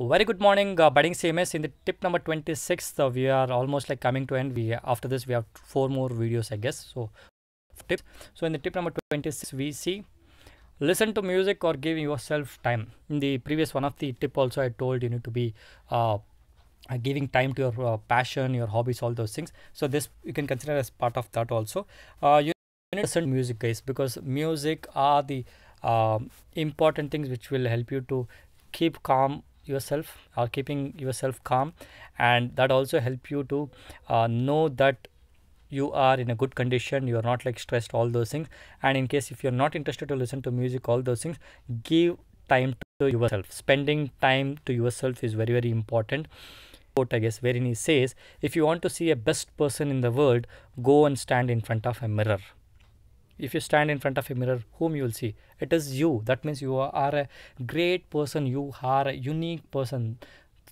Very good morning, uh, budding CMS. In the tip number 26, uh, we are almost like coming to end. We after this we have four more videos, I guess. So tips. So in the tip number 26, we see listen to music or give yourself time. In the previous one of the tip also, I told you need to be uh, giving time to your uh, passion, your hobbies, all those things. So this you can consider as part of that also. Uh, you need to listen to music, guys, because music are the um, important things which will help you to keep calm yourself or keeping yourself calm and that also help you to uh, know that you are in a good condition you are not like stressed all those things and in case if you're not interested to listen to music all those things give time to yourself spending time to yourself is very very important quote i guess wherein he says if you want to see a best person in the world go and stand in front of a mirror if you stand in front of a mirror whom you will see it is you that means you are a great person you are a unique person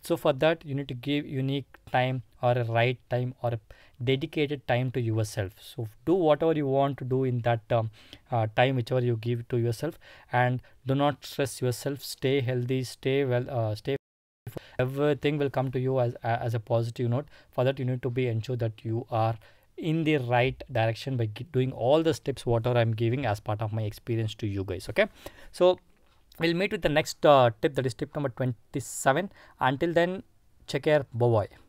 so for that you need to give unique time or a right time or a dedicated time to yourself so do whatever you want to do in that um, uh, time whichever you give to yourself and do not stress yourself stay healthy stay well uh, stay everything will come to you as uh, as a positive note for that you need to be ensure that you are in the right direction by doing all the steps whatever i'm giving as part of my experience to you guys okay so we'll meet with the next uh, tip that is tip number 27 until then check care bye bye